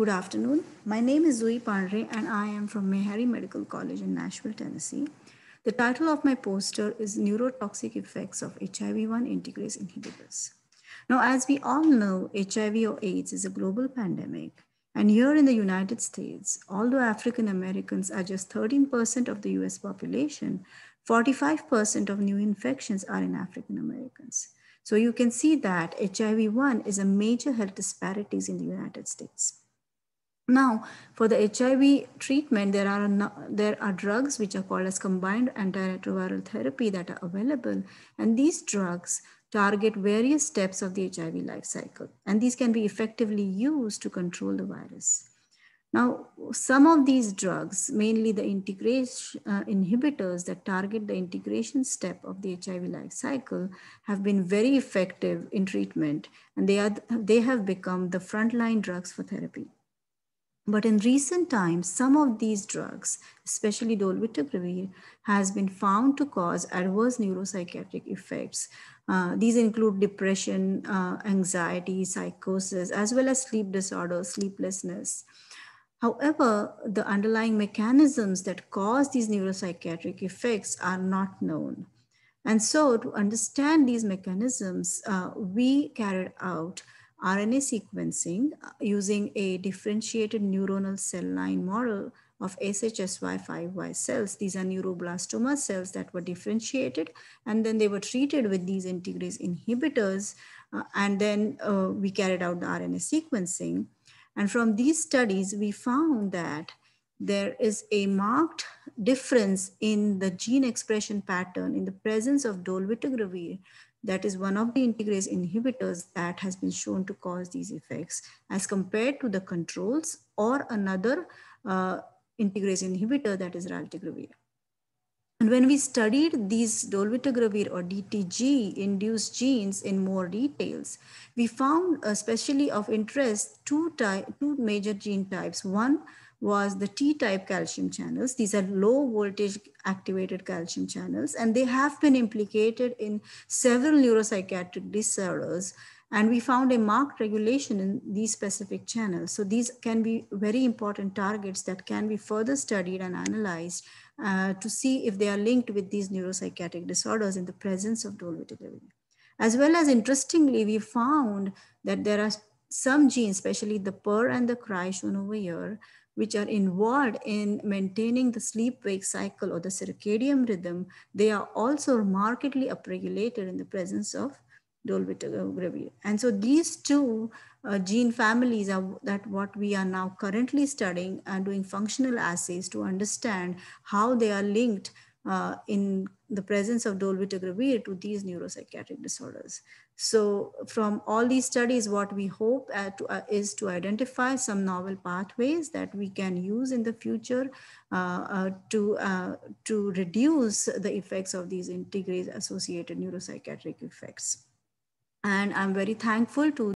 Good afternoon. My name is Zoe Panre, and I am from Meharry Medical College in Nashville, Tennessee. The title of my poster is Neurotoxic Effects of HIV-1 Integrase Inhibitors. Now, as we all know, HIV or AIDS is a global pandemic. And here in the United States, although African Americans are just 13% of the US population, 45% of new infections are in African Americans. So you can see that HIV-1 is a major health disparities in the United States. Now, for the HIV treatment, there are there are drugs which are called as combined antiretroviral therapy that are available, and these drugs target various steps of the HIV life cycle, and these can be effectively used to control the virus. Now, some of these drugs, mainly the integration uh, inhibitors that target the integration step of the HIV life cycle, have been very effective in treatment, and they are they have become the frontline drugs for therapy. But in recent times, some of these drugs, especially dolutegravir, has been found to cause adverse neuropsychiatric effects. Uh, these include depression, uh, anxiety, psychosis, as well as sleep disorder, sleeplessness. However, the underlying mechanisms that cause these neuropsychiatric effects are not known. And so to understand these mechanisms, uh, we carried out RNA sequencing uh, using a differentiated neuronal cell line model of SHSY5Y cells. These are neuroblastoma cells that were differentiated, and then they were treated with these integrase inhibitors. Uh, and then uh, we carried out the RNA sequencing. And from these studies, we found that there is a marked difference in the gene expression pattern in the presence of dolutegravir that is one of the integrase inhibitors that has been shown to cause these effects as compared to the controls or another uh, integrase inhibitor that is raltegravir. And when we studied these dolutegravir or DTG induced genes in more details, we found uh, especially of interest two, two major gene types. One was the T-type calcium channels. These are low voltage activated calcium channels, and they have been implicated in several neuropsychiatric disorders. And we found a marked regulation in these specific channels. So these can be very important targets that can be further studied and analyzed uh, to see if they are linked with these neuropsychiatric disorders in the presence of dolutegravir. As well as interestingly, we found that there are some genes, especially the PER and the CRY shown over here, which are involved in maintaining the sleep-wake cycle or the circadian rhythm, they are also markedly upregulated in the presence of dolutegravir. And so these two uh, gene families are that what we are now currently studying and doing functional assays to understand how they are linked uh, in the presence of dolutegravir to these neuropsychiatric disorders. So from all these studies, what we hope uh, to, uh, is to identify some novel pathways that we can use in the future uh, uh to, uh, to reduce the effects of these integrase associated neuropsychiatric effects. And I'm very thankful to